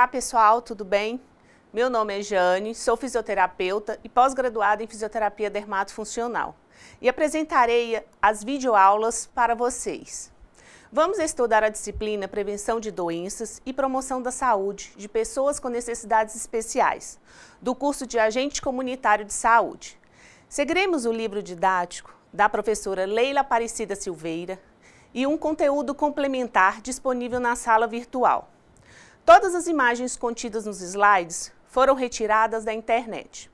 Olá, pessoal, tudo bem? Meu nome é Jane, sou fisioterapeuta e pós-graduada em fisioterapia dermatofuncional e apresentarei as videoaulas para vocês. Vamos estudar a disciplina Prevenção de Doenças e Promoção da Saúde de Pessoas com Necessidades Especiais, do curso de Agente Comunitário de Saúde. Seguiremos o livro didático da professora Leila Aparecida Silveira e um conteúdo complementar disponível na sala virtual. Todas as imagens contidas nos slides foram retiradas da internet.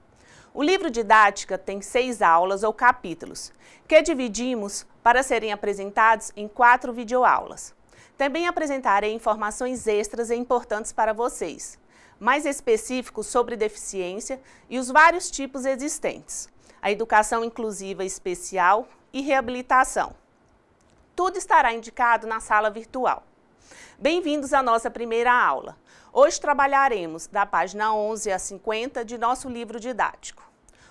O livro didática tem seis aulas ou capítulos, que dividimos para serem apresentados em quatro videoaulas. Também apresentarei informações extras e importantes para vocês, mais específicos sobre deficiência e os vários tipos existentes, a educação inclusiva especial e reabilitação. Tudo estará indicado na sala virtual. Bem-vindos à nossa primeira aula. Hoje trabalharemos da página 11 a 50 de nosso livro didático.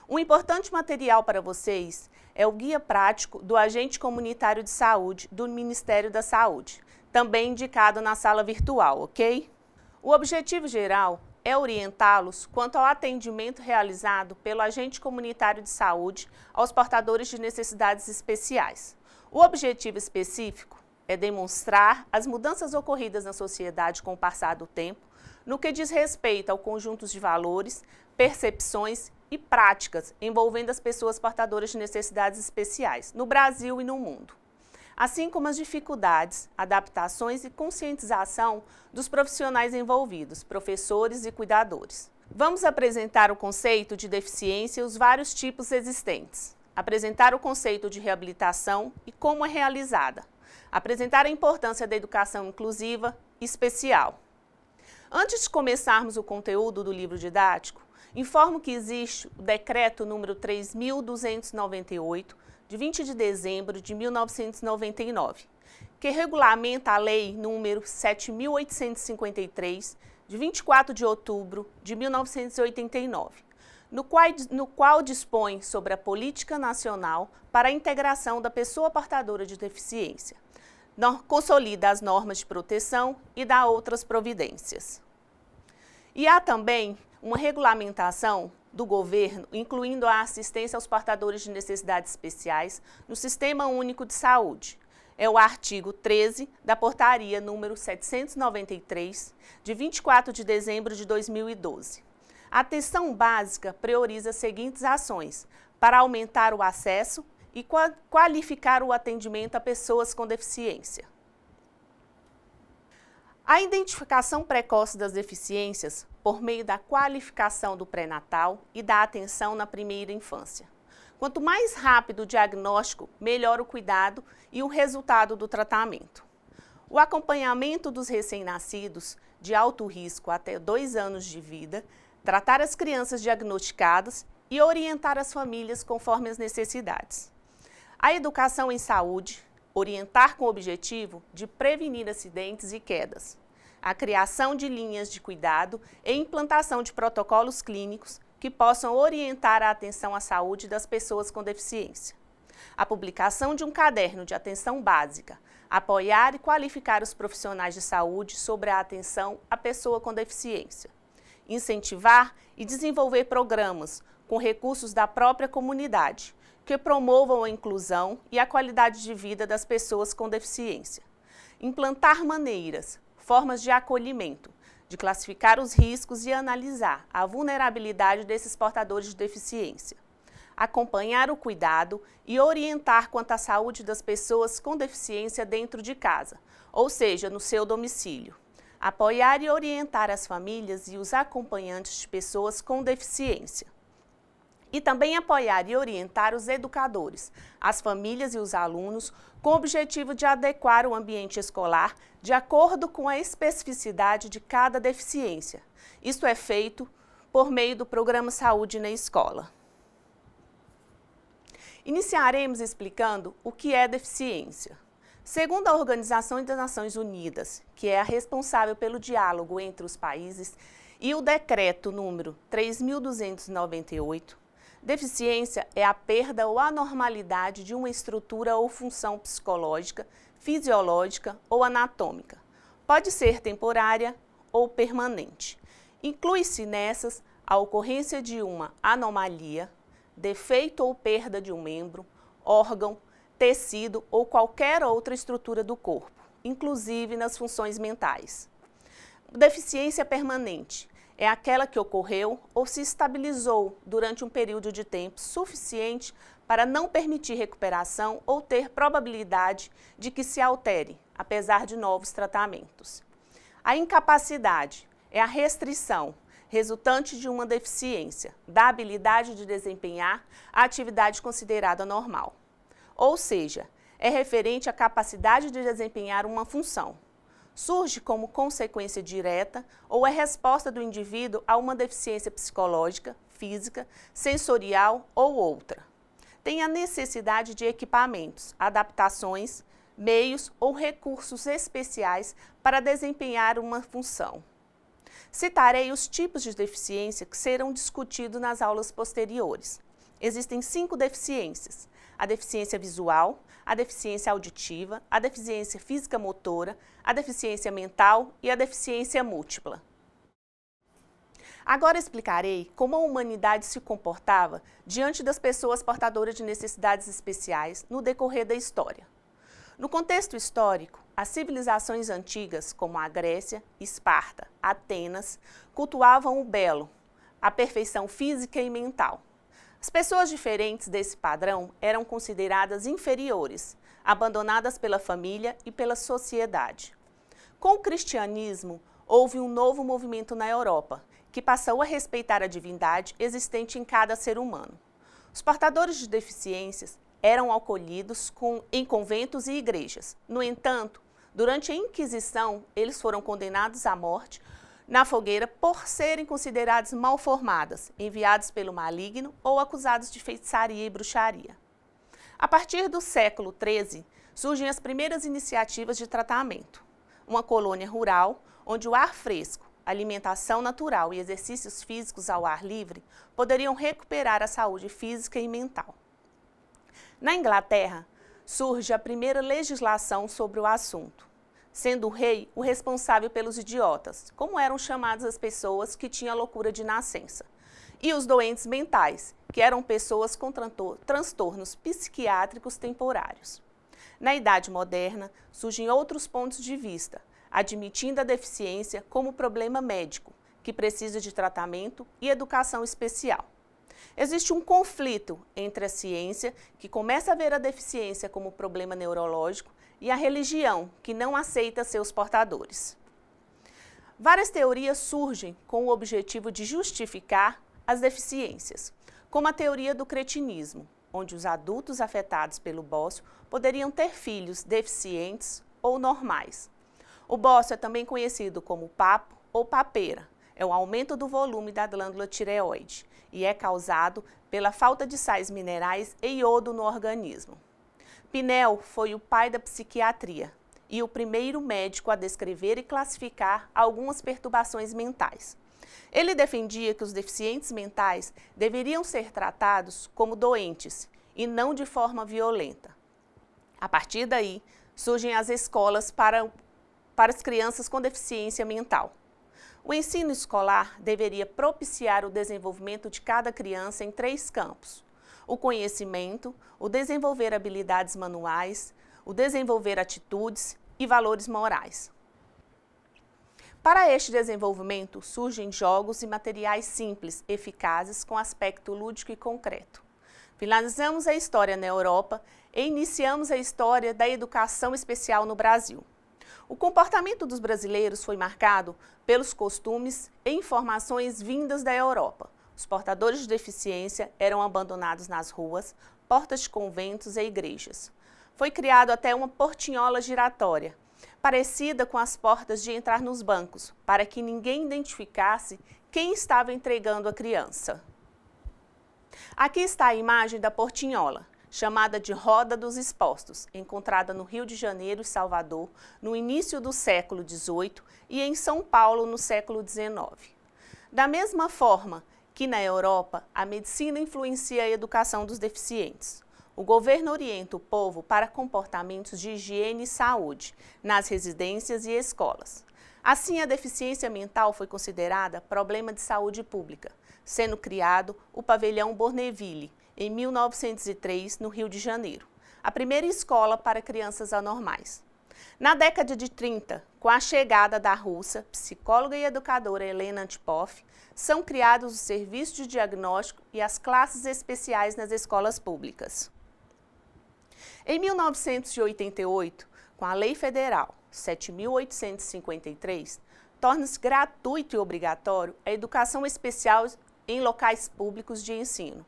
Um importante material para vocês é o Guia Prático do Agente Comunitário de Saúde do Ministério da Saúde, também indicado na sala virtual, ok? O objetivo geral é orientá-los quanto ao atendimento realizado pelo agente comunitário de saúde aos portadores de necessidades especiais. O objetivo específico é demonstrar as mudanças ocorridas na sociedade com o passar do tempo, no que diz respeito ao conjunto de valores, percepções e práticas envolvendo as pessoas portadoras de necessidades especiais, no Brasil e no mundo. Assim como as dificuldades, adaptações e conscientização dos profissionais envolvidos, professores e cuidadores. Vamos apresentar o conceito de deficiência e os vários tipos existentes. Apresentar o conceito de reabilitação e como é realizada, apresentar a importância da educação inclusiva especial. Antes de começarmos o conteúdo do livro didático, informo que existe o decreto número 3298 de 20 de dezembro de 1999, que regulamenta a lei número 7853 de 24 de outubro de 1989, no qual, no qual dispõe sobre a política nacional para a integração da pessoa portadora de deficiência consolida as normas de proteção e dá outras providências. E há também uma regulamentação do governo, incluindo a assistência aos portadores de necessidades especiais no Sistema Único de Saúde. É o artigo 13 da portaria número 793, de 24 de dezembro de 2012. A atenção básica prioriza as seguintes ações para aumentar o acesso e qualificar o atendimento a pessoas com deficiência. A identificação precoce das deficiências por meio da qualificação do pré-natal e da atenção na primeira infância. Quanto mais rápido o diagnóstico, melhor o cuidado e o resultado do tratamento. O acompanhamento dos recém-nascidos de alto risco até dois anos de vida, tratar as crianças diagnosticadas e orientar as famílias conforme as necessidades. A educação em saúde, orientar com o objetivo de prevenir acidentes e quedas. A criação de linhas de cuidado e implantação de protocolos clínicos que possam orientar a atenção à saúde das pessoas com deficiência. A publicação de um caderno de atenção básica, apoiar e qualificar os profissionais de saúde sobre a atenção à pessoa com deficiência. Incentivar e desenvolver programas com recursos da própria comunidade, que promovam a inclusão e a qualidade de vida das pessoas com deficiência. Implantar maneiras, formas de acolhimento, de classificar os riscos e analisar a vulnerabilidade desses portadores de deficiência. Acompanhar o cuidado e orientar quanto à saúde das pessoas com deficiência dentro de casa, ou seja, no seu domicílio. Apoiar e orientar as famílias e os acompanhantes de pessoas com deficiência e também apoiar e orientar os educadores, as famílias e os alunos, com o objetivo de adequar o ambiente escolar de acordo com a especificidade de cada deficiência. Isso é feito por meio do programa Saúde na Escola. Iniciaremos explicando o que é deficiência. Segundo a Organização das Nações Unidas, que é a responsável pelo diálogo entre os países, e o decreto número 3298, Deficiência é a perda ou anormalidade de uma estrutura ou função psicológica, fisiológica ou anatômica. Pode ser temporária ou permanente. Inclui-se nessas a ocorrência de uma anomalia, defeito ou perda de um membro, órgão, tecido ou qualquer outra estrutura do corpo, inclusive nas funções mentais. Deficiência permanente é aquela que ocorreu ou se estabilizou durante um período de tempo suficiente para não permitir recuperação ou ter probabilidade de que se altere, apesar de novos tratamentos. A incapacidade é a restrição resultante de uma deficiência da habilidade de desempenhar a atividade considerada normal. Ou seja, é referente à capacidade de desempenhar uma função, surge como consequência direta ou é resposta do indivíduo a uma deficiência psicológica, física, sensorial ou outra. Tem a necessidade de equipamentos, adaptações, meios ou recursos especiais para desempenhar uma função. Citarei os tipos de deficiência que serão discutidos nas aulas posteriores. Existem cinco deficiências: a deficiência visual, a deficiência auditiva, a deficiência física motora, a deficiência mental e a deficiência múltipla. Agora explicarei como a humanidade se comportava diante das pessoas portadoras de necessidades especiais no decorrer da história. No contexto histórico, as civilizações antigas, como a Grécia, Esparta, Atenas, cultuavam o belo, a perfeição física e mental. As pessoas diferentes desse padrão eram consideradas inferiores, abandonadas pela família e pela sociedade. Com o cristianismo, houve um novo movimento na Europa, que passou a respeitar a divindade existente em cada ser humano. Os portadores de deficiências eram acolhidos com, em conventos e igrejas. No entanto, durante a Inquisição, eles foram condenados à morte na fogueira por serem mal malformadas, enviadas pelo maligno ou acusados de feitiçaria e bruxaria. A partir do século XIII, surgem as primeiras iniciativas de tratamento. Uma colônia rural, onde o ar fresco, alimentação natural e exercícios físicos ao ar livre poderiam recuperar a saúde física e mental. Na Inglaterra, surge a primeira legislação sobre o assunto sendo o rei o responsável pelos idiotas, como eram chamadas as pessoas que tinham loucura de nascença, e os doentes mentais, que eram pessoas com transtornos psiquiátricos temporários. Na Idade Moderna, surgem outros pontos de vista, admitindo a deficiência como problema médico, que precisa de tratamento e educação especial. Existe um conflito entre a ciência, que começa a ver a deficiência como problema neurológico, e a religião, que não aceita seus portadores. Várias teorias surgem com o objetivo de justificar as deficiências, como a teoria do cretinismo, onde os adultos afetados pelo bócio poderiam ter filhos deficientes ou normais. O bócio é também conhecido como papo ou papeira. É o aumento do volume da glândula tireoide e é causado pela falta de sais minerais e iodo no organismo. Pinel foi o pai da psiquiatria e o primeiro médico a descrever e classificar algumas perturbações mentais. Ele defendia que os deficientes mentais deveriam ser tratados como doentes e não de forma violenta. A partir daí, surgem as escolas para, para as crianças com deficiência mental. O ensino escolar deveria propiciar o desenvolvimento de cada criança em três campos: o conhecimento, o desenvolver habilidades manuais, o desenvolver atitudes e valores morais. Para este desenvolvimento, surgem jogos e materiais simples, eficazes, com aspecto lúdico e concreto. Finalizamos a história na Europa e iniciamos a história da educação especial no Brasil. O comportamento dos brasileiros foi marcado pelos costumes e informações vindas da Europa, os portadores de deficiência eram abandonados nas ruas, portas de conventos e igrejas. Foi criado até uma portinhola giratória, parecida com as portas de entrar nos bancos, para que ninguém identificasse quem estava entregando a criança. Aqui está a imagem da portinhola, chamada de Roda dos Expostos, encontrada no Rio de Janeiro e Salvador no início do século XVIII e em São Paulo no século XIX. Da mesma forma, que na Europa a medicina influencia a educação dos deficientes. O governo orienta o povo para comportamentos de higiene e saúde nas residências e escolas. Assim, a deficiência mental foi considerada problema de saúde pública, sendo criado o pavilhão Borneville, em 1903, no Rio de Janeiro, a primeira escola para crianças anormais. Na década de 30, com a chegada da russa, psicóloga e educadora Helena Antipoff, são criados os serviços de diagnóstico e as classes especiais nas escolas públicas. Em 1988, com a Lei Federal 7.853, torna-se gratuito e obrigatório a educação especial em locais públicos de ensino.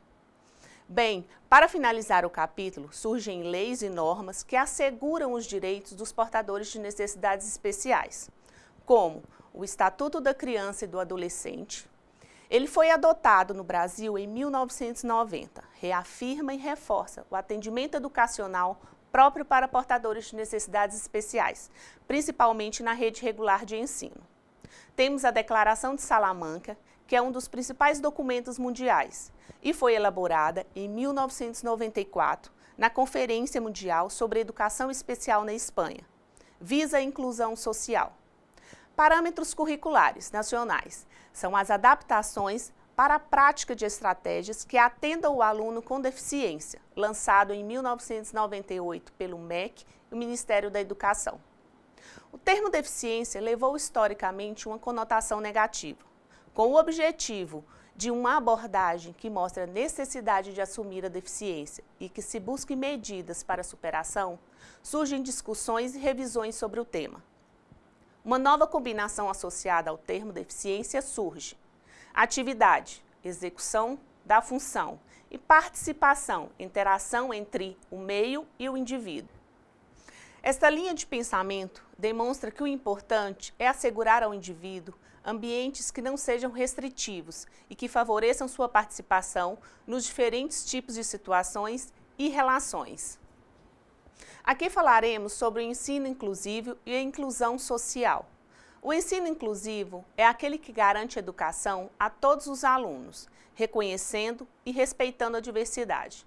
Bem, para finalizar o capítulo, surgem leis e normas que asseguram os direitos dos portadores de necessidades especiais, como o Estatuto da Criança e do Adolescente, ele foi adotado no Brasil em 1990, reafirma e reforça o atendimento educacional próprio para portadores de necessidades especiais, principalmente na rede regular de ensino. Temos a Declaração de Salamanca, que é um dos principais documentos mundiais e foi elaborada em 1994 na Conferência Mundial sobre Educação Especial na Espanha. Visa a inclusão social. Parâmetros curriculares nacionais são as adaptações para a prática de estratégias que atendam o aluno com deficiência, lançado em 1998 pelo MEC e o Ministério da Educação. O termo deficiência levou historicamente uma conotação negativa, com o objetivo de uma abordagem que mostra a necessidade de assumir a deficiência e que se busque medidas para superação, surgem discussões e revisões sobre o tema. Uma nova combinação associada ao termo deficiência surge: atividade, execução da função e participação, interação entre o meio e o indivíduo. Esta linha de pensamento demonstra que o importante é assegurar ao indivíduo ambientes que não sejam restritivos e que favoreçam sua participação nos diferentes tipos de situações e relações. Aqui falaremos sobre o ensino inclusivo e a inclusão social. O ensino inclusivo é aquele que garante educação a todos os alunos, reconhecendo e respeitando a diversidade,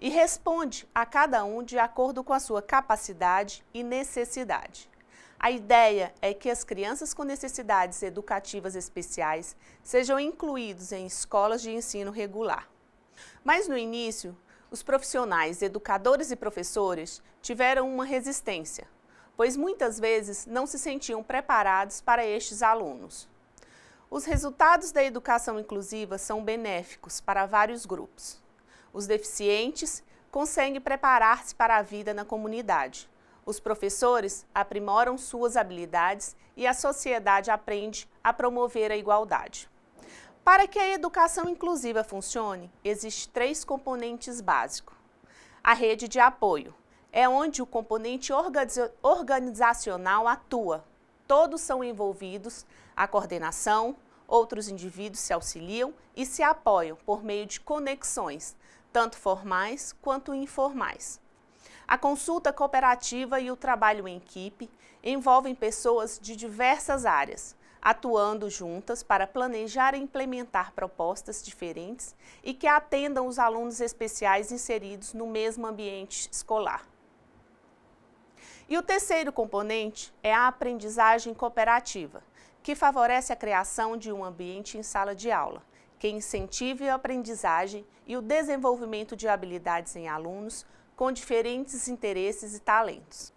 e responde a cada um de acordo com a sua capacidade e necessidade. A ideia é que as crianças com necessidades educativas especiais sejam incluídos em escolas de ensino regular. Mas no início, os profissionais, educadores e professores tiveram uma resistência, pois muitas vezes não se sentiam preparados para estes alunos. Os resultados da educação inclusiva são benéficos para vários grupos. Os deficientes conseguem preparar-se para a vida na comunidade. Os professores aprimoram suas habilidades e a sociedade aprende a promover a igualdade. Para que a educação inclusiva funcione, existem três componentes básicos. A rede de apoio é onde o componente organizacional atua. Todos são envolvidos, a coordenação, outros indivíduos se auxiliam e se apoiam por meio de conexões, tanto formais quanto informais. A consulta cooperativa e o trabalho em equipe envolvem pessoas de diversas áreas, atuando juntas para planejar e implementar propostas diferentes e que atendam os alunos especiais inseridos no mesmo ambiente escolar. E o terceiro componente é a aprendizagem cooperativa, que favorece a criação de um ambiente em sala de aula, que incentive a aprendizagem e o desenvolvimento de habilidades em alunos com diferentes interesses e talentos.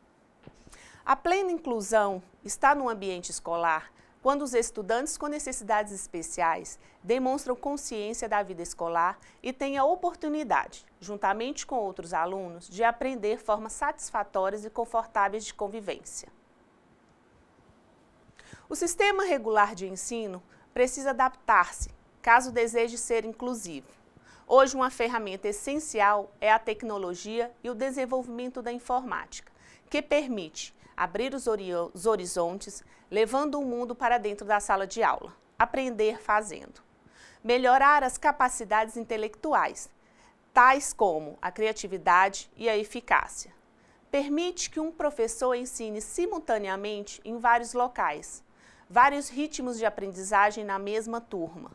A plena inclusão está no ambiente escolar quando os estudantes com necessidades especiais demonstram consciência da vida escolar e têm a oportunidade, juntamente com outros alunos, de aprender formas satisfatórias e confortáveis de convivência. O sistema regular de ensino precisa adaptar-se, caso deseje ser inclusivo. Hoje, uma ferramenta essencial é a tecnologia e o desenvolvimento da informática, que permite abrir os, os horizontes, levando o mundo para dentro da sala de aula, aprender fazendo. Melhorar as capacidades intelectuais, tais como a criatividade e a eficácia. Permite que um professor ensine simultaneamente em vários locais, vários ritmos de aprendizagem na mesma turma.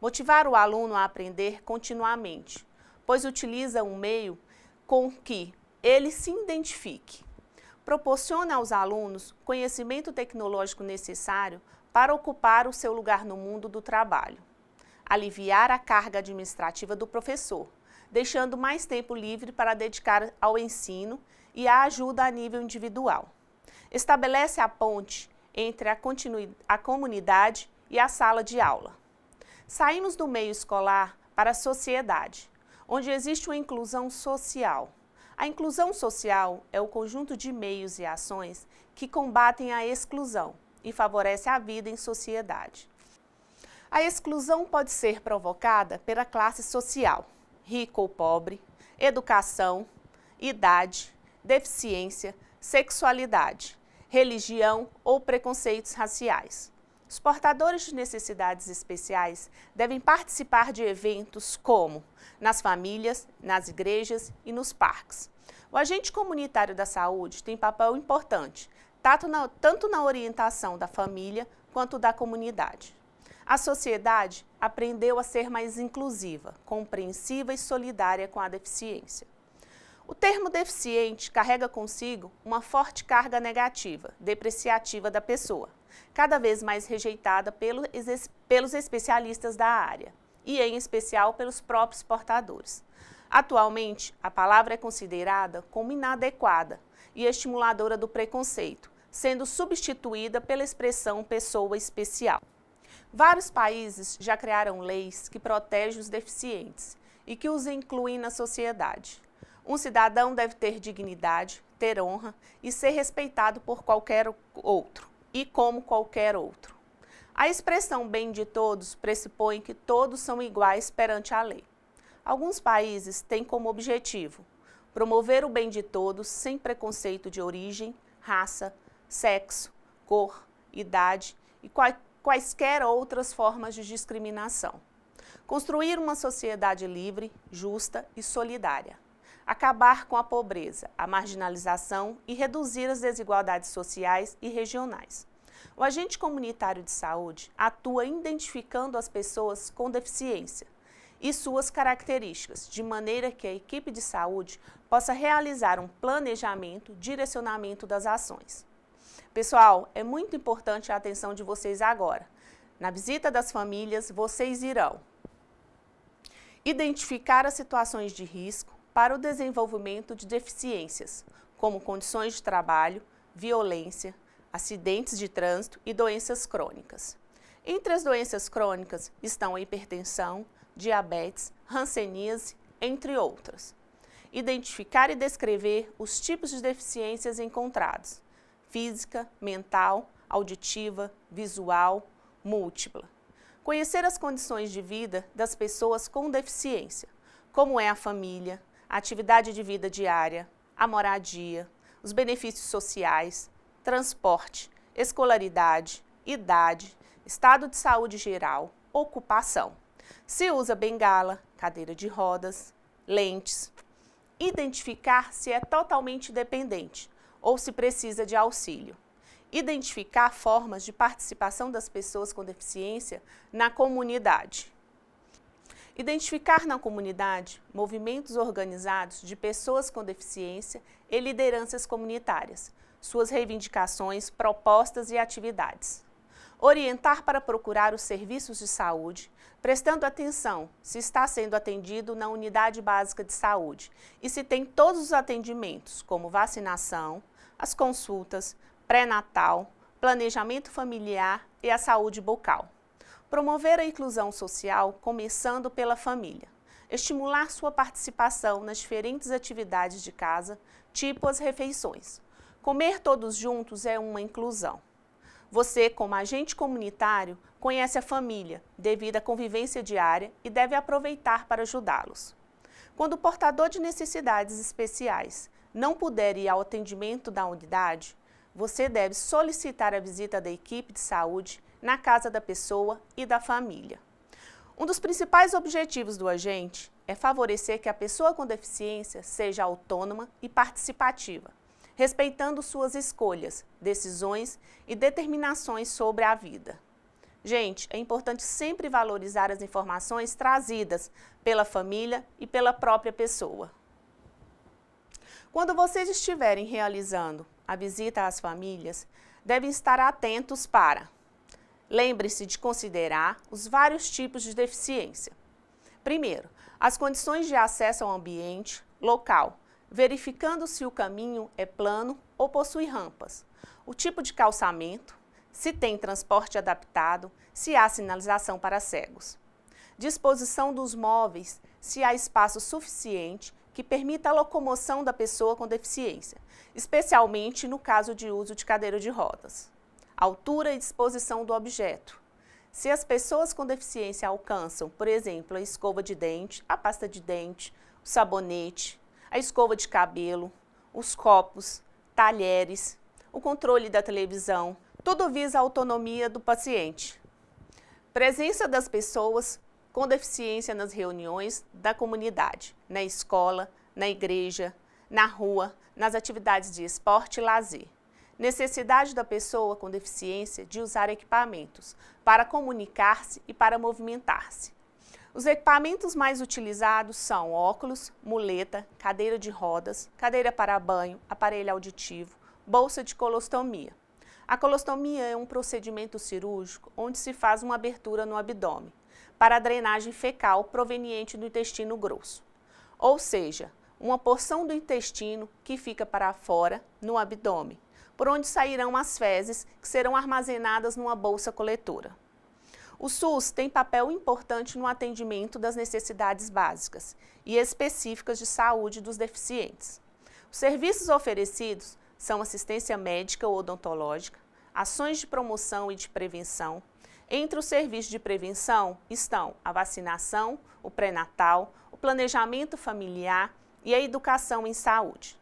Motivar o aluno a aprender continuamente, pois utiliza um meio com que ele se identifique proporciona aos alunos conhecimento tecnológico necessário para ocupar o seu lugar no mundo do trabalho, aliviar a carga administrativa do professor, deixando mais tempo livre para dedicar ao ensino e à ajuda a nível individual. Estabelece a ponte entre a, a comunidade e a sala de aula. Saímos do meio escolar para a sociedade, onde existe uma inclusão social a inclusão social é o conjunto de meios e ações que combatem a exclusão e favorece a vida em sociedade. A exclusão pode ser provocada pela classe social, rico ou pobre, educação, idade, deficiência, sexualidade, religião ou preconceitos raciais. Os portadores de necessidades especiais devem participar de eventos como nas famílias, nas igrejas e nos parques. O agente comunitário da saúde tem papel importante, tanto na, tanto na orientação da família quanto da comunidade. A sociedade aprendeu a ser mais inclusiva, compreensiva e solidária com a deficiência. O termo deficiente carrega consigo uma forte carga negativa, depreciativa da pessoa cada vez mais rejeitada pelos, especialistas da área e, em especial, pelos próprios portadores. Atualmente, a palavra é considerada como inadequada e estimuladora do preconceito, sendo substituída pela expressão pessoa especial. Vários países já criaram leis que protegem os deficientes e que os incluem na sociedade. Um cidadão deve ter dignidade, ter honra e ser respeitado por qualquer outro e como qualquer outro. A expressão bem de todos pressupõe que todos são iguais perante a lei. Alguns países têm como objetivo promover o bem de todos sem preconceito de origem, raça, sexo, cor, idade e quaisquer outras formas de discriminação. Construir uma sociedade livre, justa e solidária acabar com a pobreza, a marginalização e reduzir as desigualdades sociais e regionais. O agente comunitário de saúde atua identificando as pessoas com deficiência e suas características, de maneira que a equipe de saúde possa realizar um planejamento, direcionamento das ações. Pessoal, é muito importante a atenção de vocês agora. Na visita das famílias, vocês irão identificar as situações de risco, para o desenvolvimento de deficiências, como condições de trabalho, violência, acidentes de trânsito e doenças crônicas. Entre as doenças crônicas estão a hipertensão, diabetes, hanseníase, entre outras. Identificar e descrever os tipos de deficiências encontrados: física, mental, auditiva, visual, múltipla. Conhecer as condições de vida das pessoas com deficiência, como é a família, a atividade de vida diária, a moradia, os benefícios sociais, transporte, escolaridade, idade, estado de saúde geral, ocupação. Se usa bengala, cadeira de rodas, lentes. Identificar se é totalmente dependente ou se precisa de auxílio. Identificar formas de participação das pessoas com deficiência na comunidade. Identificar na comunidade movimentos organizados de pessoas com deficiência e lideranças comunitárias, suas reivindicações, propostas e atividades. Orientar para procurar os serviços de saúde, prestando atenção se está sendo atendido na unidade básica de saúde e se tem todos os atendimentos, como vacinação, as consultas, pré-natal, planejamento familiar e a saúde bucal. Promover a inclusão social, começando pela família. Estimular sua participação nas diferentes atividades de casa, tipo as refeições. Comer todos juntos é uma inclusão. Você, como agente comunitário, conhece a família devido à convivência diária e deve aproveitar para ajudá-los. Quando o portador de necessidades especiais não puder ir ao atendimento da unidade, você deve solicitar a visita da equipe de saúde na casa da pessoa e da família. Um dos principais objetivos do agente é favorecer que a pessoa com deficiência seja autônoma e participativa, respeitando suas escolhas, decisões e determinações sobre a vida. Gente, é importante sempre valorizar as informações trazidas pela família e pela própria pessoa. Quando vocês estiverem realizando a visita às famílias, devem estar atentos para Lembre-se de considerar os vários tipos de deficiência. Primeiro, as condições de acesso ao ambiente local, verificando se o caminho é plano ou possui rampas, o tipo de calçamento, se tem transporte adaptado, se há sinalização para cegos. Disposição dos móveis, se há espaço suficiente que permita a locomoção da pessoa com deficiência, especialmente no caso de uso de cadeira de rodas altura e disposição do objeto. Se as pessoas com deficiência alcançam, por exemplo, a escova de dente, a pasta de dente, o sabonete, a escova de cabelo, os copos, talheres, o controle da televisão, tudo visa a autonomia do paciente. Presença das pessoas com deficiência nas reuniões da comunidade, na escola, na igreja, na rua, nas atividades de esporte e lazer necessidade da pessoa com deficiência de usar equipamentos para comunicar-se e para movimentar-se. Os equipamentos mais utilizados são óculos, muleta, cadeira de rodas, cadeira para banho, aparelho auditivo, bolsa de colostomia. A colostomia é um procedimento cirúrgico onde se faz uma abertura no abdômen para a drenagem fecal proveniente do intestino grosso, ou seja, uma porção do intestino que fica para fora no abdômen por onde sairão as fezes que serão armazenadas numa bolsa coletora. O SUS tem papel importante no atendimento das necessidades básicas e específicas de saúde dos deficientes. Os serviços oferecidos são assistência médica ou odontológica, ações de promoção e de prevenção. Entre os serviços de prevenção estão a vacinação, o pré-natal, o planejamento familiar e a educação em saúde.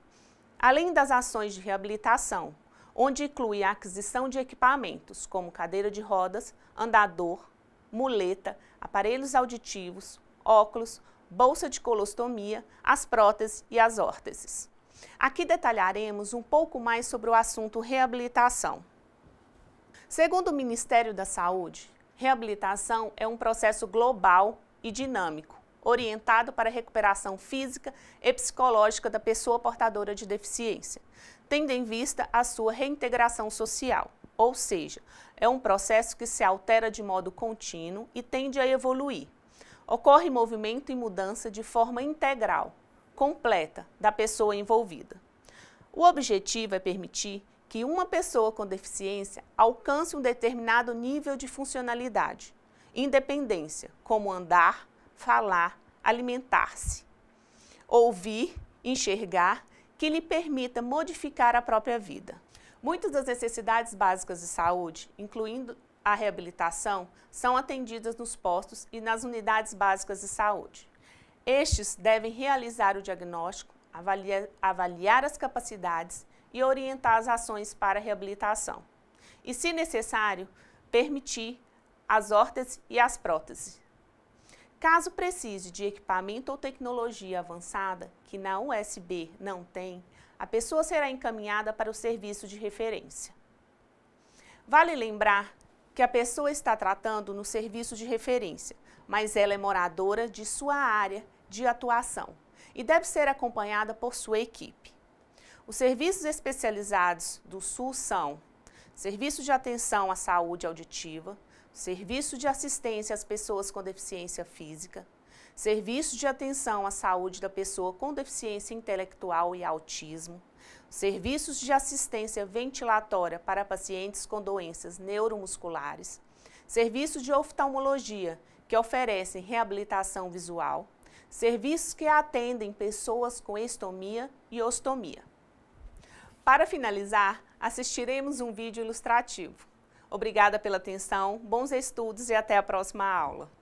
Além das ações de reabilitação, onde inclui a aquisição de equipamentos como cadeira de rodas, andador, muleta, aparelhos auditivos, óculos, bolsa de colostomia, as próteses e as órteses. Aqui detalharemos um pouco mais sobre o assunto reabilitação. Segundo o Ministério da Saúde, reabilitação é um processo global e dinâmico orientado para a recuperação física e psicológica da pessoa portadora de deficiência, tendo em vista a sua reintegração social. Ou seja, é um processo que se altera de modo contínuo e tende a evoluir. Ocorre movimento e mudança de forma integral, completa, da pessoa envolvida. O objetivo é permitir que uma pessoa com deficiência alcance um determinado nível de funcionalidade, independência, como andar, falar, alimentar-se, ouvir, enxergar, que lhe permita modificar a própria vida. Muitas das necessidades básicas de saúde, incluindo a reabilitação, são atendidas nos postos e nas unidades básicas de saúde. Estes devem realizar o diagnóstico, avaliar, avaliar as capacidades e orientar as ações para a reabilitação. E, se necessário, permitir as órteses e as próteses, Caso precise de equipamento ou tecnologia avançada, que na USB não tem, a pessoa será encaminhada para o serviço de referência. Vale lembrar que a pessoa está tratando no serviço de referência, mas ela é moradora de sua área de atuação e deve ser acompanhada por sua equipe. Os serviços especializados do SUS são Serviço de Atenção à Saúde Auditiva, serviço de assistência às pessoas com deficiência física, serviço de atenção à saúde da pessoa com deficiência intelectual e autismo, serviços de assistência ventilatória para pacientes com doenças neuromusculares, serviços de oftalmologia que oferecem reabilitação visual, serviços que atendem pessoas com estomia e ostomia. Para finalizar, assistiremos um vídeo ilustrativo. Obrigada pela atenção, bons estudos e até a próxima aula.